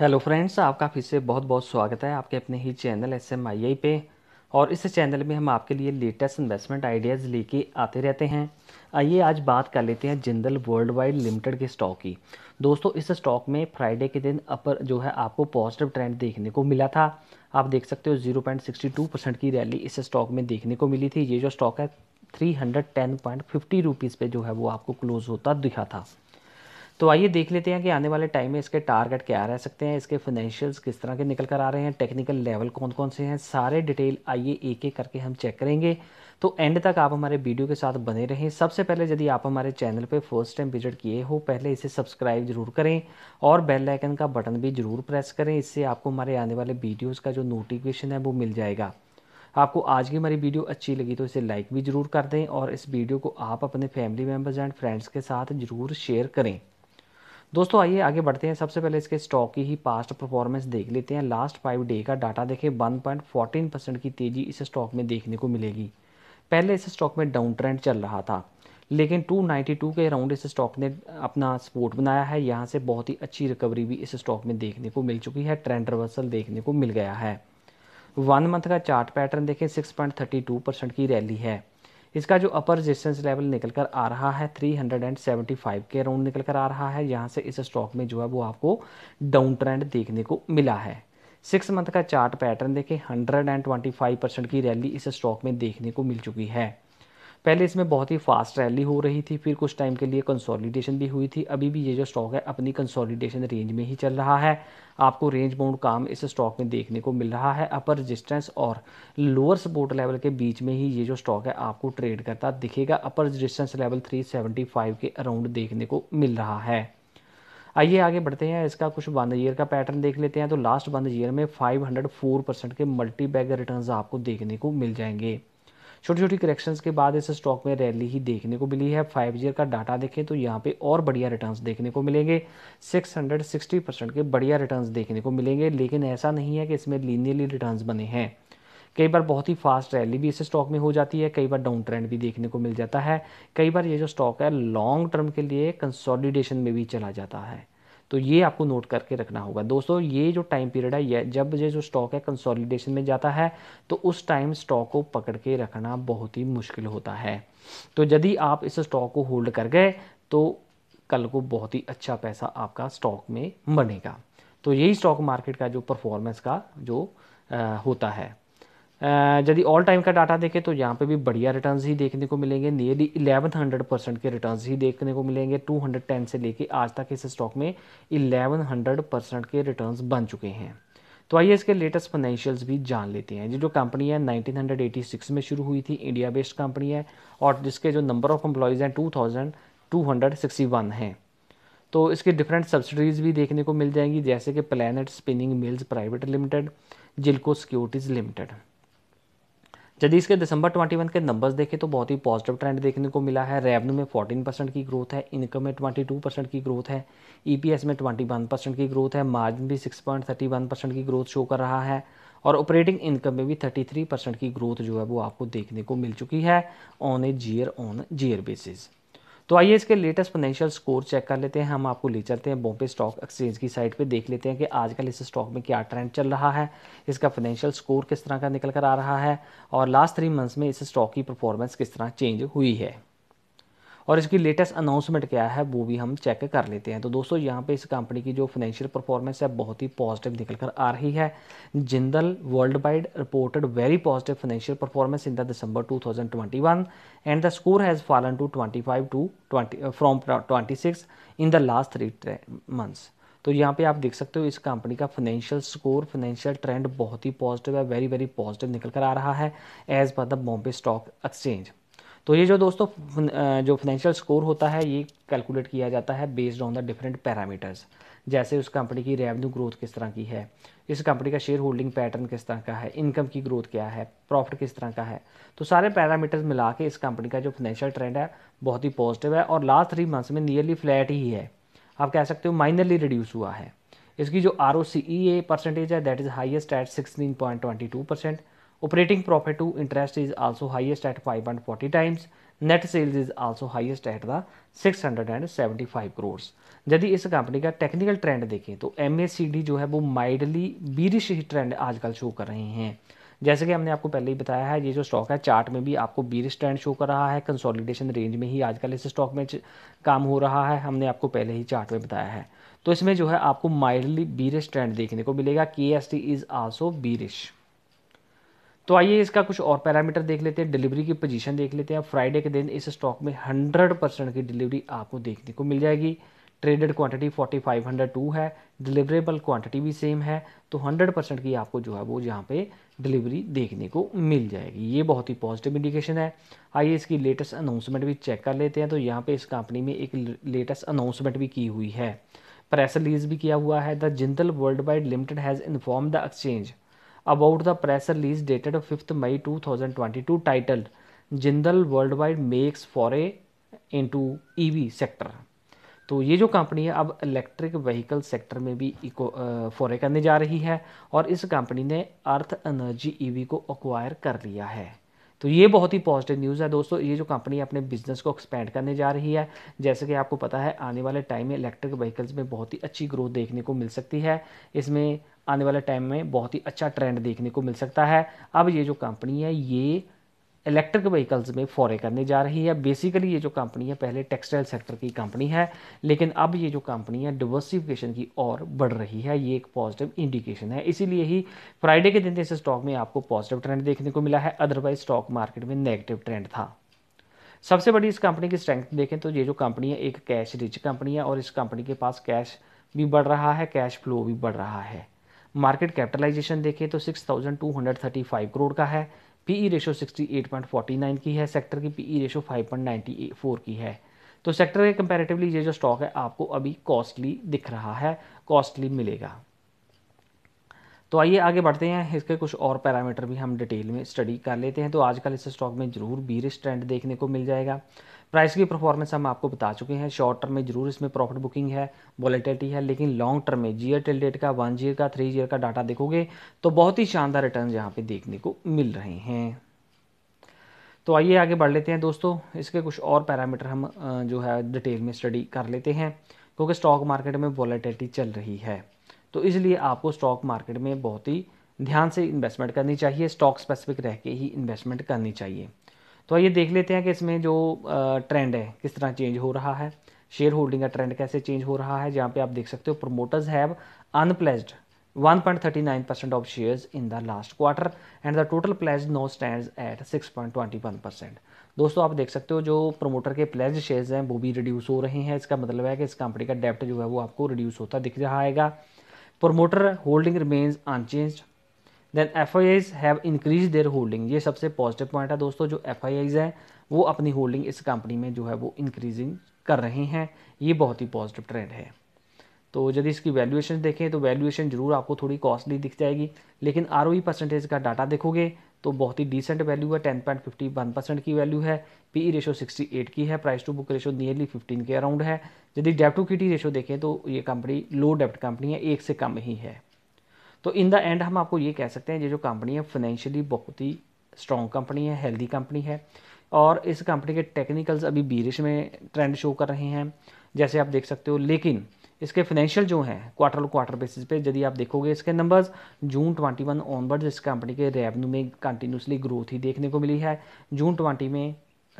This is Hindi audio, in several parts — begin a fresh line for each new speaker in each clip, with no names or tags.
हेलो फ्रेंड्स आपका फिर से बहुत बहुत स्वागत है आपके अपने ही channel S M I I पे और इस चैनल में हम आपके लिए लेटेस्ट इन्वेस्टमेंट आइडियाज़ लेके आते रहते हैं आइए आज बात कर लेते हैं जिंदल वर्ल्ड वाइड लिमिटेड के स्टॉक की दोस्तों इस स्टॉक में फ्राइडे के दिन अपर जो है आपको पॉजिटिव ट्रेंड देखने को मिला था आप देख सकते हो जीरो परसेंट की रैली इस स्टॉक में देखने को मिली थी ये जो स्टॉक है three hundred ten point fifty rupees पे जो है वो आपको क्लोज़ होता दिखा था तो आइए देख लेते हैं कि आने वाले टाइम में इसके टारगेट क्या रह सकते हैं इसके फाइनेंशियल्स किस तरह के निकल कर आ रहे हैं टेक्निकल लेवल कौन कौन से हैं सारे डिटेल आइए एक एक करके हम चेक करेंगे तो एंड तक आप हमारे वीडियो के साथ बने रहें सबसे पहले यदि आप हमारे चैनल पर फर्स्ट टाइम विजिट किए हो पहले इसे सब्सक्राइब जरूर करें और बेल आइकन का बटन भी जरूर प्रेस करें इससे आपको हमारे आने वाले वीडियोज़ का जो नोटिफिकेशन है वो मिल जाएगा आपको आज की हमारी वीडियो अच्छी लगी तो इसे लाइक भी ज़रूर कर दें और इस वीडियो को आप अपने फैमिली मेम्बर्स एंड फ्रेंड्स के साथ ज़रूर शेयर करें दोस्तों आइए आगे बढ़ते हैं सबसे पहले इसके स्टॉक की ही पास्ट परफॉर्मेंस देख लेते हैं लास्ट फाइव डे का डाटा देखें वन पॉइंट फोर्टीन परसेंट की तेज़ी इस स्टॉक में देखने को मिलेगी पहले इस स्टॉक में डाउन ट्रेंड चल रहा था लेकिन 292 के अराउंड इस स्टॉक ने अपना सपोर्ट बनाया है यहाँ से बहुत ही अच्छी रिकवरी भी इस स्टॉक में देखने को मिल चुकी है ट्रेंड रिवर्सल देखने को मिल गया है वन मंथ का चार्ट पैटर्न देखें सिक्स परसेंट की रैली है इसका जो अपर रेजिस्टेंस लेवल निकल कर आ रहा है 375 के अराउंड निकल कर आ रहा है यहाँ से इस स्टॉक में जो है वो आपको डाउन ट्रेंड देखने को मिला है सिक्स मंथ का चार्ट पैटर्न देखें 125 परसेंट की रैली इस स्टॉक में देखने को मिल चुकी है पहले इसमें बहुत ही फास्ट रैली हो रही थी फिर कुछ टाइम के लिए कंसोलिडेशन भी हुई थी अभी भी ये जो स्टॉक है अपनी कंसोलिडेशन रेंज में ही चल रहा है आपको रेंज बाउंड काम इस स्टॉक में देखने को मिल रहा है अपर रजिस्टेंस और लोअर सपोर्ट लेवल के बीच में ही ये जो स्टॉक है आपको ट्रेड करता दिखेगा अपर रजिस्टेंस लेवल 375 के अराउंड देखने को मिल रहा है आइए आगे बढ़ते हैं इसका कुछ वन ईयर का पैटर्न देख लेते हैं तो लास्ट वन ईयर में 504 परसेंट के मल्टी बैगर रिटर्न आपको देखने को मिल जाएंगे छोटी छोटी करेक्शंस के बाद इस स्टॉक में रैली ही देखने को मिली है फाइव ईयर का डाटा देखें तो यहाँ पे और बढ़िया रिटर्न्स देखने को मिलेंगे 660 परसेंट के बढ़िया रिटर्न्स देखने को मिलेंगे लेकिन ऐसा नहीं है कि इसमें लीनियरली रिटर्न बने हैं कई बार बहुत ही फास्ट रैली भी इस स्टॉक में हो जाती है कई बार डाउन ट्रेंड भी देखने को मिल जाता है कई बार ये जो स्टॉक है लॉन्ग टर्म के लिए कंसोलिडेशन में भी चला जाता है तो ये आपको नोट करके रखना होगा दोस्तों ये जो टाइम पीरियड है ये जब ये जो स्टॉक है कंसोलिडेशन में जाता है तो उस टाइम स्टॉक को पकड़ के रखना बहुत ही मुश्किल होता है तो यदि आप इस स्टॉक को होल्ड कर गए तो कल को बहुत ही अच्छा पैसा आपका स्टॉक में बनेगा तो यही स्टॉक मार्केट का जो परफॉर्मेंस का जो आ, होता है यदि ऑल टाइम का डाटा देखें तो यहाँ पे भी बढ़िया रिटर्न्स ही देखने को मिलेंगे नियरली इलेवन हंड्रेड परसेंट के रिटर्न्स ही देखने को मिलेंगे टू हंड्रेड टेन से लेके आज तक इस स्टॉक में इलेवन हंड्रेड परसेंट के रिटर्न्स बन चुके हैं तो आइए इसके लेटेस्ट फाइनेंशियल्स भी जान लेते हैं ये जो कंपनी है 1986 में शुरू हुई थी इंडिया बेस्ड कंपनी है और जिसके जो नंबर ऑफ एम्प्लॉयज़ हैं वन हैं तो इसके डिफरेंट सब्सिडीज़ भी देखने को मिल जाएंगी जैसे कि planet spinning mills private limited जिल्को सिक्योरिटीज़ लिमिटेड यदि इसके दिसंबर 21 के नंबर्स देखें तो बहुत ही पॉजिटिव ट्रेंड देखने को मिला है रेवेन्यू में 14 परसेंट की ग्रोथ है इनकम में 22 परसेंट की ग्रोथ है ईपीएस e में 21 परसेंट की ग्रोथ है मार्जिन भी 6.31 परसेंट की ग्रोथ शो कर रहा है और ऑपरेटिंग इनकम में भी 33 परसेंट की ग्रोथ जो है वो आपको देखने को मिल चुकी है on a year on year basis तो आइए इसके लेटेस्ट फाइनेंशियल स्कोर चेक कर लेते हैं हम आपको ले चलते हैं बॉम्बे स्टॉक एक्सचेंज की साइट पे देख लेते हैं कि आजकल इस स्टॉक में क्या ट्रेंड चल रहा है इसका फाइनेंशियल स्कोर किस तरह का निकल कर आ रहा है और लास्ट थ्री मंथ्स में इस स्टॉक की परफॉर्मेंस किस तरह चेंज हुई है और इसकी लेटेस्ट अनाउंसमेंट क्या है वो भी हम चेक कर लेते हैं तो दोस्तों यहाँ पे इस कंपनी की जो फाइनेंशियल परफॉर्मेंस है बहुत ही पॉजिटिव निकल कर आ रही है Jindal world wide reported very positive financial performance in the December 2021 and the score has fallen to 25 to 20 from 26 in the last three months तो यहाँ पे आप देख सकते हो इस कंपनी का फाइनेंशियल स्कोर फाइनेंशियल ट्रेंड बहुत ही पॉजिटिव है वेरी वेरी पॉजिटिव निकल कर आ रहा है as per the Bombay stock exchange तो ये जो दोस्तों जो फाइनेंशियल स्कोर होता है ये कैलकुलेट किया जाता है based on the different parameters जैसे उस कंपनी की रेवेन्यू ग्रोथ किस तरह की है इस कंपनी का शेयर होल्डिंग पैटर्न किस तरह का है इनकम की ग्रोथ क्या है प्रॉफिट किस तरह का है तो सारे पैरामीटर्स मिला के इस कंपनी का जो फाइनेंशियल ट्रेंड है बहुत ही पॉजिटिव है और लास्ट थ्री मंथ्स में नियरली फ्लैट ही है आप कह सकते हो माइनरली रिड्यूस हुआ है इसकी जो आर ओ सी ई ए परसेंटेज है that is highest at sixteen point twenty two percent Operating profit to interest is also highest at 5.40 times. Net sales is also highest at the 675 crores यदि इस कंपनी का टेक्निकल ट्रेंड देखें तो एम जो है वो माइडली बीरिश ही ट्रेंड आजकल शो कर रहे हैं जैसे कि हमने आपको पहले ही बताया है ये जो स्टॉक है चार्ट में भी आपको बीरिश ट्रेंड शो कर रहा है कंसोलिडेशन रेंज में ही आजकल इस स्टॉक में काम हो रहा है हमने आपको पहले ही चार्ट में बताया है तो इसमें जो है आपको माइल्डली बीरिश ट्रेंड देखने को मिलेगा K S T is also bearish तो आइए इसका कुछ और पैरामीटर देख लेते हैं डिलीवरी की पोजीशन देख लेते हैं फ्राइडे के दिन इस स्टॉक में 100 परसेंट की डिलीवरी आपको देखने को मिल जाएगी ट्रेडेड क्वांटिटी 4502 है डिलीवरेबल क्वांटिटी भी सेम है तो 100 परसेंट की आपको जो है वो यहाँ पे डिलीवरी देखने को मिल जाएगी ये बहुत ही पॉजिटिव इंडिकेशन है आइए इसकी लेटेस्ट अनाउंसमेंट भी चेक कर लेते हैं तो यहाँ पर इस कंपनी में एक लेटेस्ट अनाउंसमेंट भी की हुई है प्रेस रिलीज भी किया हुआ है the Jindal world wide limited has inform the exchange about the press release dated two thousand twenty two title Jindal world wide makes foray into E V sector तो ये जो कंपनी है अब इलेक्ट्रिक व्हीकल सेक्टर में भी इको फॉरे करने जा रही है और इस कंपनी ने अर्थ एनर्जी ई वी को अक्वायर कर लिया है तो ये बहुत ही पॉजिटिव न्यूज़ है दोस्तों ये जो कंपनी अपने बिजनेस को एक्सपेंड करने जा रही है जैसे कि आपको पता है आने वाले टाइम में इलेक्ट्रिक व्हीकल्स में बहुत ही अच्छी ग्रोथ देखने को मिल सकती है इसमें आने वाले टाइम में बहुत ही अच्छा ट्रेंड देखने को मिल सकता है अब ये जो कंपनी है ये इलेक्ट्रिक व्हीकल्स में फॉरे करने जा रही है बेसिकली ये जो कंपनी है पहले टेक्सटाइल सेक्टर की कंपनी है लेकिन अब ये जो कंपनी है डिवर्सिफिकेशन की ओर बढ़ रही है ये एक पॉजिटिव इंडिकेशन है इसीलिए ही फ्राइडे के दिन इस स्टॉक में आपको पॉजिटिव ट्रेंड देखने को मिला है अदरवाइज स्टॉक मार्केट में नेगेटिव ट्रेंड था सबसे बड़ी इस कंपनी की स्ट्रेंथ देखें तो ये जो कंपनी है एक कैश रिच कंपनी है और इस कंपनी के पास कैश भी बढ़ रहा है कैश फ्लो भी बढ़ रहा है मार्केट कैपिटलाइजेशन देखें तो 6,235 करोड़ का है पीई रेशो 68.49 की है सेक्टर की पीई रेशो 5.94 की है तो सेक्टर के कंपैरेटिवली ये जो स्टॉक है आपको अभी कॉस्टली दिख रहा है कॉस्टली मिलेगा तो आइए आगे बढ़ते हैं इसके कुछ और पैरामीटर भी हम डिटेल में स्टडी कर लेते हैं तो आजकल इस स्टॉक में ज़रूर बीरिश ट्रेंड देखने को मिल जाएगा प्राइस की परफॉर्मेंस हम आपको बता चुके हैं शॉर्ट टर्म में जरूर इसमें प्रॉफिट बुकिंग है वॉलेटिलिटी है लेकिन लॉन्ग टर्म में जीयर टिल डेट का वन जीयर का थ्री जीयर का डाटा देखोगे तो बहुत ही शानदार रिटर्न यहाँ पे देखने को मिल रहे हैं तो आइए आगे बढ़ लेते हैं दोस्तों इसके कुछ और पैरामीटर हम जो है डिटेल में स्टडी कर लेते हैं क्योंकि स्टॉक मार्केट में वॉलेटिलिटी चल रही है तो इसलिए आपको स्टॉक मार्केट में बहुत ही ध्यान से इन्वेस्टमेंट करनी चाहिए स्टॉक स्पेसिफिक रह के ही इन्वेस्टमेंट करनी चाहिए तो आइए देख लेते हैं कि इसमें जो ट्रेंड है किस तरह चेंज हो रहा है शेयर होल्डिंग का ट्रेंड कैसे चेंज हो रहा है जहाँ पे आप देख सकते हो promoters have unpledged 1.39 percent of shares in the last quarter and the total pledge now stand at 6.21 percent दोस्तों आप देख सकते हो जो प्रोमोटर के प्लेज शेयर्स हैं वो भी रिड्यूस हो रहे हैं इसका मतलब है कि इस कंपनी का डेप्ट जो है वो आपको रिड्यूस होता दिख जाएगा promoter holding remains unchange then F I Is have increase their holding ये सबसे पॉजिटिव पॉइंट है दोस्तों जो एफ आई आईज हैं वो अपनी होल्डिंग इस कंपनी में जो है वो इंक्रीजिंग कर रहे हैं ये बहुत ही पॉजिटिव ट्रेंड है तो यदि इसकी वैल्यूएशन देखें तो वैल्यूएशन जरूर आपको थोड़ी कॉस्टली दिख जाएगी लेकिन आर परसेंटेज e का डाटा देखोगे तो बहुत ही डिसेंट वैल्यू है ten point fifty one percent की वैल्यू है P E ratio sixty eight की है price to book ratio nearly fifteen के अराउंड है यदि डेप टू किटी रेशो देखें तो ये कंपनी लो डेप्ट कंपनी है एक से कम ही है तो इन द एंड हम आपको ये कह सकते हैं ये जो कंपनी है फाइनेंशियली बहुत ही स्ट्रॉन्ग कंपनी है हेल्दी कंपनी है और इस कंपनी के टेक्निकल्स अभी बीरिश में ट्रेंड शो कर रहे हैं जैसे आप देख सकते हो लेकिन इसके फाइनेंशियल जो हैं क्वार्टर क्वार्टर बेसिस पे यदि आप देखोगे इसके नंबर्स जून 21 ऑनवर्ड इस कंपनी के रेवेन्यू में कंटिन्यूसली ग्रोथ ही देखने को मिली है जून 20 में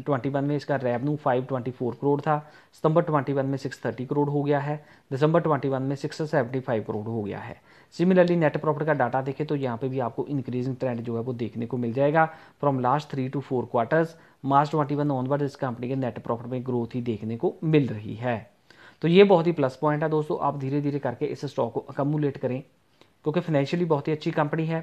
21 में इसका रेवेन्यू 524 करोड़ था सितंबर 21 में 630 करोड़ हो गया है दिसंबर 21 में 675 करोड़ हो गया है सिमिलरली नेट प्रॉफिट का डाटा देखें तो यहाँ पे भी आपको इंक्रीजिंग ट्रेंड जो है वो देखने को मिल जाएगा from last three to four quarters March twenty one onward इस कंपनी के नेट प्रॉफिट में ग्रोथ ही देखने को मिल रही है तो ये बहुत ही प्लस पॉइंट है दोस्तों आप धीरे धीरे करके इस स्टॉक को अकमुलेट करें क्योंकि फाइनेंशियली बहुत ही अच्छी कंपनी है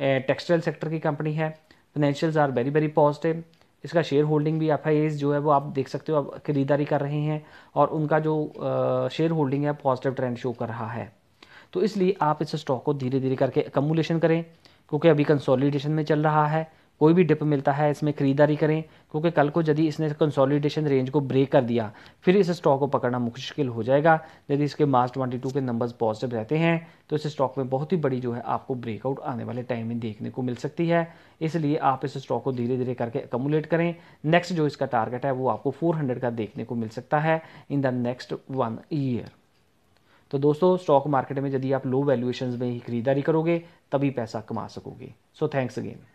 टेक्सटाइल सेक्टर की कंपनी है financials are very very positive इसका शेयर होल्डिंग भी एफ जो है वो आप देख सकते हो आप खरीदारी कर रहे हैं और उनका जो शेयर होल्डिंग है पॉजिटिव ट्रेंड शो कर रहा है तो इसलिए आप इस स्टॉक को धीरे धीरे करके अकमुलेशन करें क्योंकि अभी कंसोलिडेशन में चल रहा है कोई भी डिप मिलता है इसमें खरीदारी करें क्योंकि कल को यदि इसने कंसोलिडेशन रेंज को ब्रेक कर दिया फिर इस स्टॉक को पकड़ना मुश्किल हो जाएगा यदि इसके मार्च 22 के नंबर्स पॉजिटिव रहते हैं तो इस स्टॉक में बहुत ही बड़ी जो है आपको ब्रेकआउट आने वाले टाइम में देखने को मिल सकती है इसलिए आप इस स्टॉक को धीरे धीरे करके अकोमुलेट करें नेक्स्ट जो इसका टारगेट है वो आपको फोर का देखने को मिल सकता है in the next one year तो दोस्तों स्टॉक मार्केट में यदि आप लो वैल्यूएशन में ही खरीदारी करोगे तभी पैसा कमा सकोगे सो थैंक्स अगेन